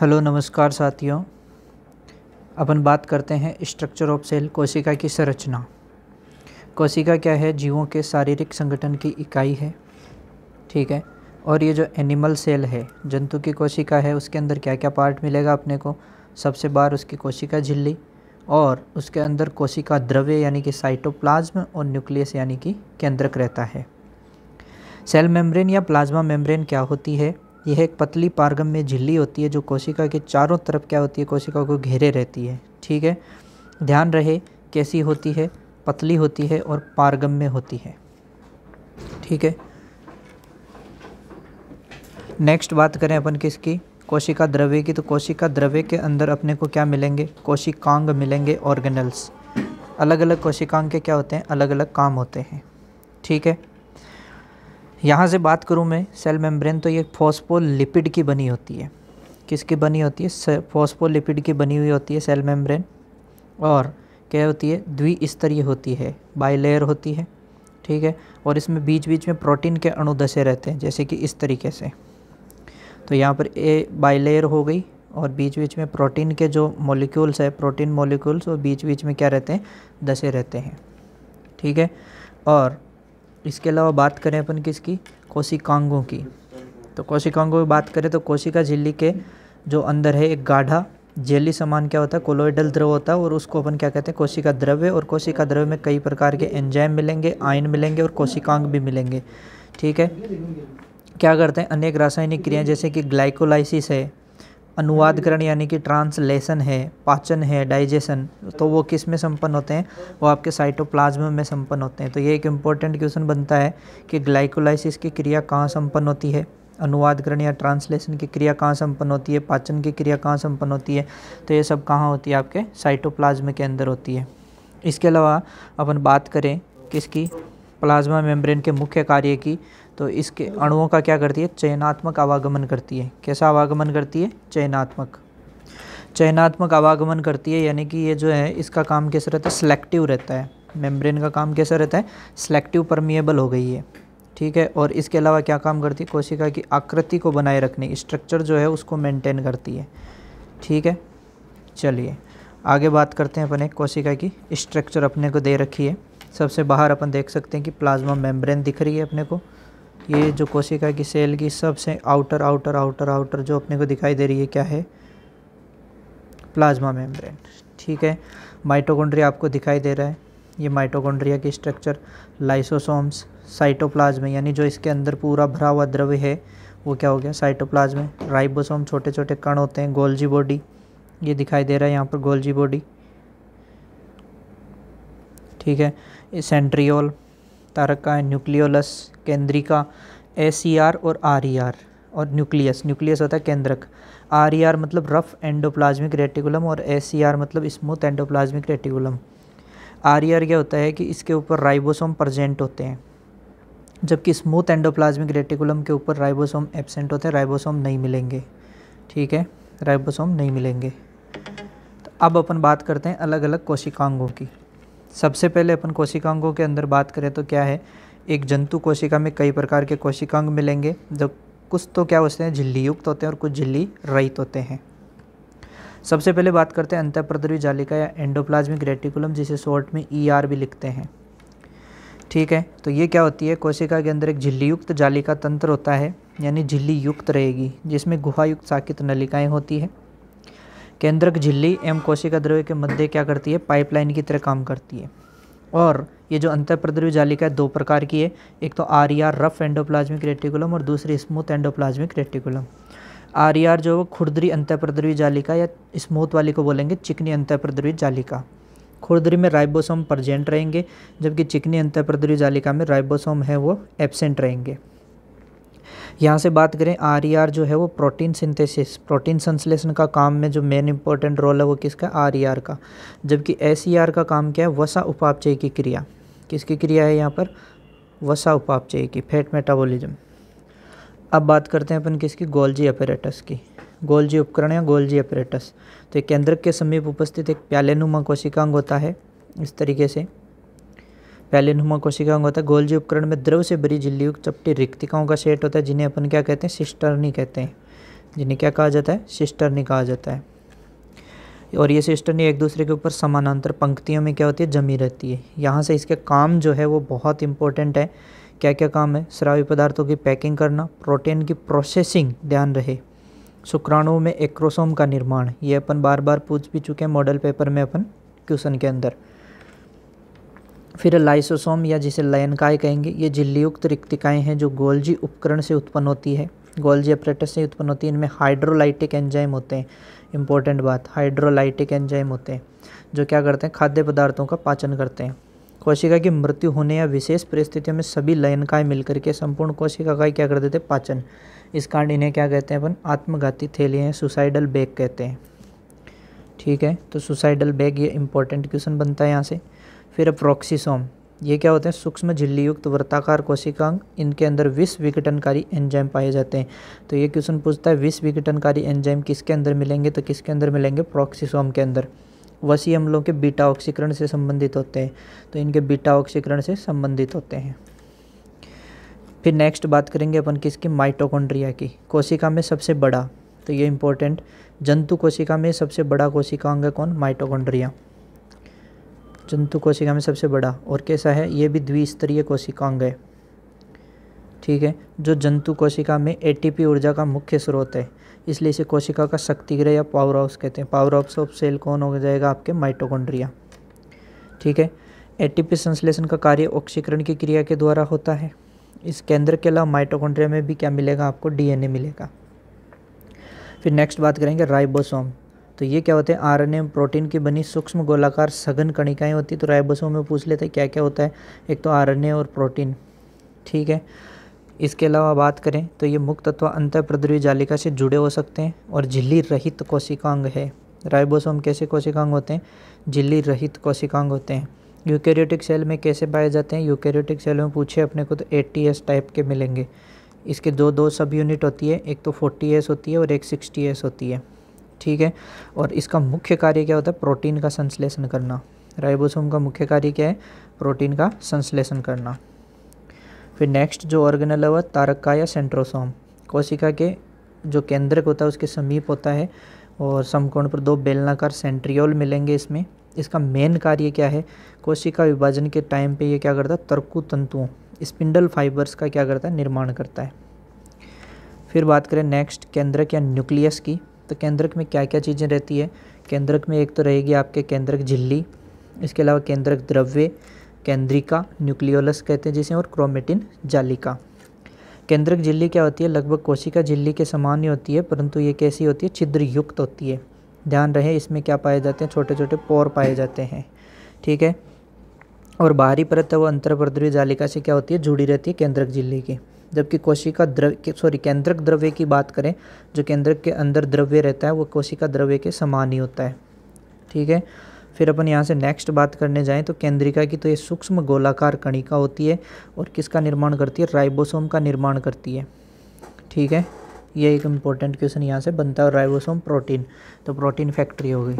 hello नमस्कार साथियों अपन बात करते हैं स्ट्रक्चर ऑफ सेल कोशिका की संरचना कोशिका क्या है जीवों के शारीरिक संगठन की इकाई है ठीक है और ये जो एनिमल सेल है जंतु की कोशिका है उसके अंदर क्या क्या पार्ट मिलेगा अपने को सबसे बार उसकी कोशिका झिल्ली और उसके अंदर कोशिका द्रव्य यानी कि साइटोप्लाज्म और न्यूक्लियस यानी कि केंद्रक रहता है सेल मेम्ब्रेन या प्लाज्मा मेम्ब्रेन क्या होती है यह एक पतली पारगम में झिल्ली होती है जो कोशिका के चारों तरफ क्या होती है कोशिका को घेरे रहती है ठीक है ध्यान रहे कैसी होती है पतली होती है और पारगम में होती है ठीक है नेक्स्ट बात करें अपन किसकी कोशिका द्रव्य की तो कोशिका द्रव्य के अंदर अपने को क्या मिलेंगे कोशिकांग मिलेंगे ऑर्गेनल्स अलग अलग कोशिकांग के क्या होते हैं अलग अलग काम होते हैं ठीक है यहाँ से बात करूँ मैं सेल मेम्ब्रेन तो ये लिपिड की बनी होती है किसकी बनी होती है फॉस्पोलिपिड की बनी हुई होती है सेल मेम्ब्रेन और क्या होती है द्विस्तरीय होती है बाइलेयर होती है ठीक है और इसमें बीच बीच में प्रोटीन के अणु रहते हैं जैसे कि इस तरीके से तो यहाँ पर ए बाइलेयर हो गई और बीच बीच में प्रोटीन के जो मॉलिक्यूल्स है प्रोटीन मॉलिक्यूल्स वो बीच बीच में क्या रहते हैं दशे रहते हैं ठीक है और इसके अलावा बात करें अपन किसकी कोशिकांगों की तो कोशिकांगों की बात करें तो कोशिका झिल्ली के जो अंदर है एक गाढ़ा जेली समान क्या होता है कोलोइडल द्रव होता है और उसको अपन क्या कहते हैं कोशिका द्रव्य और कोशिका द्रव्य में कई प्रकार के एंजाइम मिलेंगे आयन मिलेंगे और कोशिकांग भी मिलेंगे ठीक है क्या करते हैं अनेक रासायनिक क्रियाएं जैसे कि ग्लाइकोलाइसिस है अनुवादकरण यानी कि ट्रांसलेशन है पाचन है डाइजेशन तो वो किस में संपन्न होते हैं वो आपके साइटोप्लाज्म में संपन्न होते हैं तो ये एक इम्पॉर्टेंट क्वेश्चन बनता है कि ग्लाइकोलाइसिस की क्रिया कहाँ संपन्न होती है अनुवादकरण या ट्रांसलेशन की क्रिया कहाँ संपन्न होती है पाचन की क्रिया कहाँ संपन्न होती है तो ये सब कहाँ होती है आपके साइटोप्लाज्म के अंदर होती है इसके अलावा अपन बात करें किसकी प्लाज्मा मेम्ब्रेन के मुख्य कार्य की तो इसके अणुओं का क्या करती है चयनात्मक आवागमन करती है कैसा आवागमन करती है चयनात्मक चयनात्मक आवागमन करती है यानी कि ये जो है इसका काम कैसा रहता है सेलेक्टिव रहता है मेम्ब्रेन का काम कैसा रहता है सेलेक्टिव परमिएबल हो गई है ठीक है और इसके अलावा क्या काम करती है कोशिका की आकृति को बनाए रखने स्ट्रक्चर जो है उसको मेंटेन करती है ठीक है चलिए आगे बात करते हैं अपने कोशिका की स्ट्रक्चर अपने को दे रखी है सबसे बाहर अपन देख सकते हैं कि प्लाज्मा मेम्ब्रेन दिख रही है अपने को ये जो कोशिका की सेल की सबसे आउटर आउटर आउटर आउटर जो अपने को दिखाई दे रही है क्या है प्लाज्मा मेम्ब्रेन ठीक है माइटोकॉन्ड्रिया आपको दिखाई दे रहा है ये माइटोकॉन्ड्रिया की स्ट्रक्चर लाइसोसोम्स साइटोप्लाज्म यानी जो इसके अंदर पूरा भरा हुआ द्रव्य है वो क्या हो गया साइटोप्लाज्म राइबोसोम छोटे छोटे कण होते हैं गोल्जी बॉडी ये दिखाई दे रहा है यहाँ पर गोल्जी बॉडी ठीक है सेंट्रियोल तारकाएँ न्यूक्लियोलस केंद्रिका ए सी आर और आर ई आर और न्यूक्लियस न्यूक्लियस होता है केंद्रक आर ई आर मतलब रफ एंडोप्लाज्मिक रेटिकुलम और ए सी आर मतलब smooth endoplasmic reticulum R E R क्या होता है कि इसके ऊपर राइबोसोम प्रजेंट होते हैं जबकि स्मूथ एंडोप्लाज्मिक रेटिकुलम के ऊपर राइबोसोम एबसेंट होते हैं राइबोसोम नहीं मिलेंगे ठीक है राइबोसोम नहीं मिलेंगे तो अब अपन बात करते हैं अलग अलग कोशिकांगों की सबसे पहले अपन कोशिकांगों के अंदर बात करें तो क्या है एक जंतु कोशिका में कई प्रकार के कोशिकांग मिलेंगे जो कुछ तो क्या होते हैं झिल्ली युक्त होते हैं और कुछ झिल्ली रहित होते हैं सबसे पहले बात करते हैं अंतःप्रद्रवी जालिका या एंडोप्लाज्मिक रेटिकुलम जिसे शॉर्ट में ई e आर भी लिखते हैं ठीक है तो ये क्या होती है कोशिका के अंदर एक झिल्ली युक्त जालिका तंत्र होता है यानी झिल्ली युक्त रहेगी जिसमें गुहायुक्त साकित नलिकाएँ होती है केंद्रक झिल्ली एवं कोशिका द्रव्य के मध्य क्या करती है पाइपलाइन की तरह काम करती है और ये जो अंतरप्रद्रव्य जालिका है दो प्रकार की है एक तो R R rough endoplasmic reticulum और दूसरी smooth endoplasmic reticulum R E R जो खुरदरी अंतरप्रद्रव्य जालिका या स्मूथ वाली को बोलेंगे चिकनी अंतरप्रद्रव्य जालिका खुरदरी में राइबोसोम प्रजेंट रहेंगे जबकि चिकनी अंतरप्रद्रव्य जालिका में राइबोसोम है वो एबसेंट रहेंगे यहाँ से बात करें आर e जो है वो प्रोटीन सिंथेसिस प्रोटीन संश्लेषण का काम में जो मेन इंपॉर्टेंट रोल है वो किसका आर e का जबकि आर e का काम क्या है वसा उपापचय की क्रिया किसकी क्रिया है यहाँ पर वसा उपापचय की फैट मेटाबोलिज्म अब बात करते हैं अपन किसकी गोल्जी अपेरेटस की गोल्जी उपकरण या गोल्जी अपेरेटस तो केंद्रक के समीप उपस्थित एक प्यालेनुमा कोशिकांग होता है इस तरीके से पहले नुमा कोशिकाओं होता है गोलजी उपकरण में द्रव से भरी झिल्ली चपटी रिक्तिकाओं का सेट होता है जिन्हें अपन क्या कहते हैं सिस्टरनी कहते हैं जिन्हें क्या कहा जाता है सिस्टरनी कहा जाता है और ये सिस्टरनी एक दूसरे के ऊपर समानांतर पंक्तियों में क्या होती है जमी रहती है यहाँ से इसके काम जो है वो बहुत इंपॉर्टेंट है क्या क्या काम है श्रावी पदार्थों की पैकिंग करना प्रोटीन की प्रोसेसिंग ध्यान रहे शुक्राणुओं में एक्रोसोम का निर्माण ये अपन बार बार पूछ भी चुके हैं मॉडल पेपर में अपन क्वेश्चन के अंदर फिर लाइसोसोम या जिसे लयनकाय कहेंगे ये झिल्लीयुक्त रिक्तिकाएँ हैं जो गोल्जी उपकरण से उत्पन्न होती है गोल्जी अपरेटस से उत्पन्न होती है इनमें हाइड्रोलाइटिक एंजाइम होते हैं इंपॉर्टेंट बात हाइड्रोलाइटिक एंजाइम होते हैं जो क्या करते हैं खाद्य पदार्थों का पाचन करते हैं कोशिका की मृत्यु होने या विशेष परिस्थितियों में सभी लयनकाय मिलकर के संपूर्ण कोशिका का क्या कर देते पाचन इस कारण इन्हें क्या कहते हैं अपन आत्मघाती थैली हैं सुसाइडल बैग कहते हैं ठीक है तो सुसाइडल बैग ये इंपॉर्टेंट क्वेश्चन बनता है यहाँ से फिर अप्रोक्सीसोम ये क्या होते हैं सूक्ष्म झिल्लीयुक्त वृत्ताकार कोशिकांग इनके अंदर विष विघटनकारी एंजाइम पाए जाते हैं तो ये क्वेश्चन पूछता है विष विघटनकारी एंजाइम किसके अंदर मिलेंगे तो किसके अंदर मिलेंगे प्रोक्सीसोम के अंदर वसी अम्लों के बीटा ऑक्सीकरण से संबंधित होते हैं तो इनके बीटा ऑक्सीकरण से संबंधित होते हैं फिर नेक्स्ट बात करेंगे अपन किसकी माइटोकॉन्ड्रिया की कोशिका में सबसे बड़ा तो ये इंपॉर्टेंट जंतु कोशिका में सबसे बड़ा कोशिकांग है कौन माइटोकॉन्ड्रिया जंतु कोशिका में सबसे बड़ा और कैसा है ये भी द्विस्तरीय कोशिकांग है ठीक है जो जंतु कोशिका में एटीपी ऊर्जा का मुख्य स्रोत है इसलिए इसे कोशिका का शक्तिग्रह या पावर हाउस कहते हैं पावर हाउस ऑफ सेल कौन हो जाएगा आपके माइटोकॉन्ड्रिया ठीक है एटीपी संश्लेषण का कार्य ऑक्सीकरण की क्रिया के द्वारा होता है इस केंद्र के अलावा माइटोकॉन्ड्रिया में भी क्या मिलेगा आपको डीएनए मिलेगा फिर नेक्स्ट बात करेंगे राइबोसोम तो ये क्या होते हैं आरएनए प्रोटीन की बनी सूक्ष्म गोलाकार सघन कणिकाएं होती है तो राइबोसोम में पूछ लेते हैं क्या क्या होता है एक तो आरएनए और प्रोटीन ठीक है इसके अलावा बात करें तो ये मुक्त अथवा अंत प्रद्रवी जालिका से जुड़े हो सकते हैं और झिल्ली रहित कोशिकांग है राइबोसोम कैसे कोशिकांग होते हैं झिल्ली रहित कोशिकांग होते हैं यूकेरियोटिक सेल में कैसे पाए जाते हैं यूकेरियोटिक सेल में पूछे अपने को तो ए टाइप के मिलेंगे इसके दो दो सब यूनिट होती है एक तो फोर्टी एस होती है और एक सिक्सटी एस होती है ठीक है और इसका मुख्य कार्य क्या होता है प्रोटीन का संश्लेषण करना राइबोसोम का मुख्य कार्य क्या है प्रोटीन का संश्लेषण करना फिर नेक्स्ट जो ऑर्गेनल है वह का या सेंट्रोसोम कोशिका के जो केंद्रक होता है उसके समीप होता है और समकोण पर दो बेलनाकार सेंट्रियोल मिलेंगे इसमें इसका मेन कार्य क्या है कोशिका विभाजन के टाइम पे ये क्या करता है तर्कु तंतुओं स्पिंडल फाइबर्स का क्या करता है निर्माण करता है फिर बात करें नेक्स्ट केंद्रक या न्यूक्लियस की तो केंद्रक में क्या क्या चीज़ें रहती है केंद्रक में एक तो रहेगी आपके केंद्रक झिल्ली इसके अलावा केंद्रक द्रव्य केंद्रिका न्यूक्लियोलस कहते हैं जिसे और क्रोमेटिन जालिका केंद्रक झिल्ली क्या होती है लगभग कोशिका झिल्ली के समान ही होती है परंतु ये कैसी होती है छिद्र युक्त होती है ध्यान रहे इसमें क्या पाए जाते हैं छोटे छोटे पोर पाए जाते हैं ठीक है और बाहरी परत है वो अंतरप्रद्रीय जालिका से क्या होती है जुड़ी रहती है केंद्रक झिल्ली की जबकि कोशिका द्रव सॉरी केंद्रक द्रव्य की बात करें जो केंद्रक के अंदर द्रव्य रहता है वो कोशिका द्रव्य के समान ही होता है ठीक है फिर अपन यहाँ से नेक्स्ट बात करने जाएं तो केंद्रिका की तो ये सूक्ष्म गोलाकार कणिका होती है और किसका निर्माण करती है राइबोसोम का निर्माण करती है ठीक है ये एक इम्पोर्टेंट क्वेश्चन यहाँ से बनता है राइबोसोम प्रोटीन तो प्रोटीन फैक्ट्री हो गई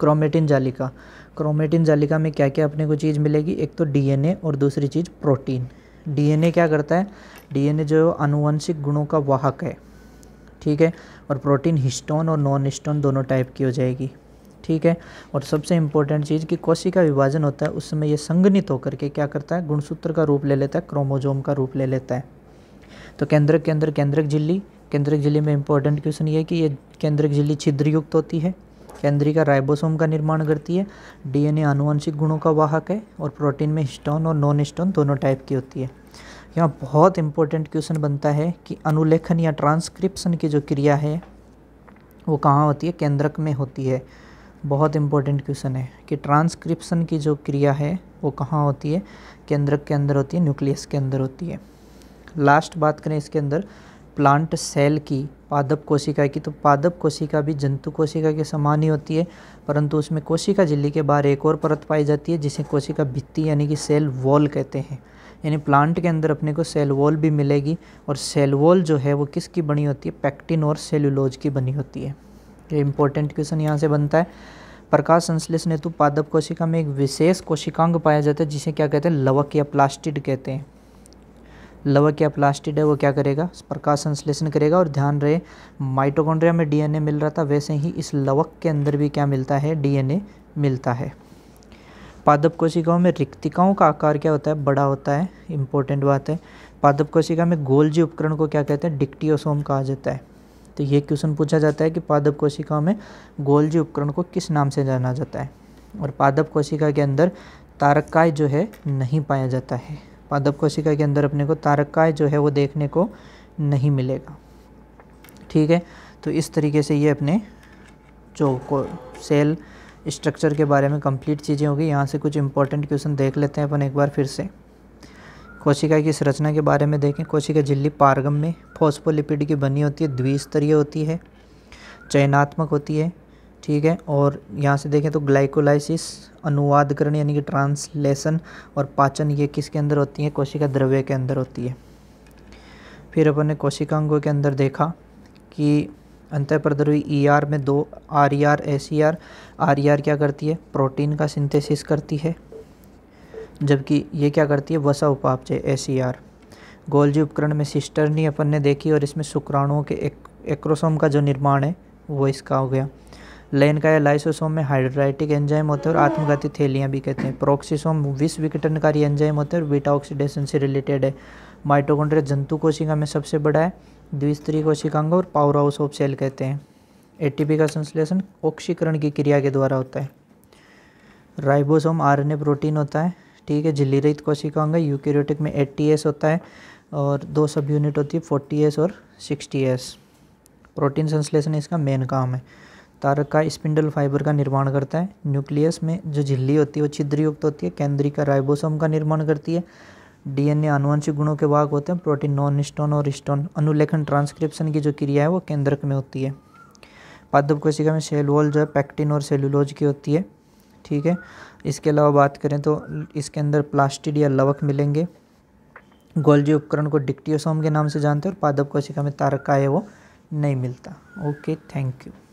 क्रोमेटिन जालिका क्रोमेटिन जालिका में क्या क्या अपने को चीज़ मिलेगी एक तो डीएनए और दूसरी चीज़ प्रोटीन डीएनए क्या करता है डीएनए जो अनुवंशिक गुणों का वाहक है ठीक है और प्रोटीन हिस्टोन और नॉन हिस्टोन दोनों टाइप की हो जाएगी ठीक है और सबसे इम्पोर्टेंट चीज़ कि कोशिका विभाजन होता है उस समय यह संगनित होकर के क्या करता है गुणसूत्र का रूप ले लेता है क्रोमोजोम का रूप ले लेता है तो केंद्रक के अंदर केंद्रक झिल्ली केंद्रक झिल्ली में इंपॉर्टेंट क्वेश्चन ये है कि ये केंद्रक झिल्ली छिद्रयुक्त होती है केंद्रिका राइबोसोम का निर्माण करती है डीएनए आनुवंशिक गुणों का वाहक है और प्रोटीन में हिस्टोन और नॉन हिस्टोन दोनों टाइप की होती है यहाँ बहुत इंपॉर्टेंट क्वेश्चन बनता है कि अनुलेखन या ट्रांसक्रिप्शन की जो क्रिया है वो कहाँ होती है केंद्रक में होती है बहुत इंपॉर्टेंट क्वेश्चन है कि ट्रांसक्रिप्शन की जो क्रिया है वो कहाँ होती है केंद्रक के अंदर होती है न्यूक्लियस के अंदर होती है लास्ट बात करें इसके अंदर प्लांट सेल की पादप कोशिका की तो पादप कोशिका भी जंतु कोशिका के समान ही होती है परंतु उसमें कोशिका झिल्ली के बाहर एक और परत पाई जाती है जिसे कोशिका भित्ति यानी कि सेल वॉल कहते हैं यानी प्लांट के अंदर अपने को सेल वॉल भी मिलेगी और सेल वॉल जो है वो किसकी बनी होती है पैक्टिन और सेल्यूलोज की बनी होती है ये इंपॉर्टेंट क्वेश्चन यहाँ से बनता है प्रकाश संश्लेषण हेतु पादप कोशिका में एक विशेष कोशिकांग पाया जाता है जिसे क्या कहते हैं लवक या प्लास्टिड कहते हैं लवक या प्लास्टिड है वो क्या करेगा प्रकाश संश्लेषण करेगा और ध्यान रहे माइटोकॉन्ड्रिया में डीएनए मिल रहा था वैसे ही इस लवक के अंदर भी क्या मिलता है डीएनए मिलता है पादप कोशिकाओं में रिक्तिकाओं का आकार क्या होता है बड़ा होता है इंपॉर्टेंट बात है पादप कोशिका में जी उपकरण को क्या कहते हैं डिक्टियोसोम कहा जाता है तो ये क्वेश्चन पूछा जाता है कि पादप कोशिकाओं में जी उपकरण को किस नाम से जाना जाता है और पादप कोशिका के अंदर तारकाय जो है नहीं पाया जाता है पादप कोशिका के अंदर अपने को तारकाय जो है वो देखने को नहीं मिलेगा ठीक है तो इस तरीके से ये अपने जो को सेल स्ट्रक्चर के बारे में कंप्लीट चीज़ें होगी यहाँ से कुछ इंपॉर्टेंट क्वेश्चन देख लेते हैं अपन एक बार फिर से कोशिका की संरचना के बारे में देखें कोशिका झिल्ली पारगम में फोस्पोलिपिड की बनी होती है द्विस्तरीय होती है चयनात्मक होती है ठीक है और यहाँ से देखें तो ग्लाइकोलाइसिस अनुवादकरण यानी कि ट्रांसलेशन और पाचन ये किसके अंदर होती है कोशिका द्रव्य के अंदर होती है फिर अपन ने कोशिकांगों के अंदर देखा कि प्रद्रवी ई ER में दो R E R S E R R E R क्या करती है प्रोटीन का सिंथेसिस करती है जबकि ये क्या करती है वसा उपापचय S C e R Golgi उपकरण में सिस्टर्नी अपन ने देखी और इसमें शुक्राणुओं के एक, एक्रोसोम का जो निर्माण है वो इसका हो गया लेन का या लाइसोसोम में हाइड्राइटिक एंजाइम होते हैं और आत्मघाती थैलियाँ भी कहते हैं प्रोक्सीसोम विष विघटनकारी एंजाइम होते हैं और बीटा ऑक्सीडेशन से रिलेटेड है माइटोकॉन्ड्रिया जंतु कोशिका में सबसे बड़ा है द्विस्तरीय कोशिकांग और पावर हाउस ऑफ सेल कहते हैं एटीपी का संश्लेषण ऑक्सीकरण की क्रिया के द्वारा होता है राइबोसोम आरएनए प्रोटीन होता है ठीक है झिल्ली रहित कोशिकांग है यूकेरियोटिक में एटीएस होता है और दो सब यूनिट होती है फोर्टी एस और सिक्सटी एस प्रोटीन संश्लेषण इसका मेन काम है तारक का स्पिंडल फाइबर का निर्माण करता है न्यूक्लियस में जो झिल्ली होती है वो छिद्रयुक्त होती है केंद्रीय राइबोसोम का निर्माण करती है डीएनए आनुवंशिक गुणों के भाग होते हैं प्रोटीन नॉन स्टोन और स्टोन अनुलेखन ट्रांसक्रिप्शन की जो क्रिया है वो केंद्रक में होती है पादप कोशिका में सेल वॉल जो है पैक्टिन और सेलुलोज की होती है ठीक है इसके अलावा बात करें तो इसके अंदर प्लास्टिड या लवक मिलेंगे गोल्जी उपकरण को डिक्टियोसोम के नाम से जानते हैं और पादप कोशिका में तारका है वो नहीं मिलता ओके थैंक यू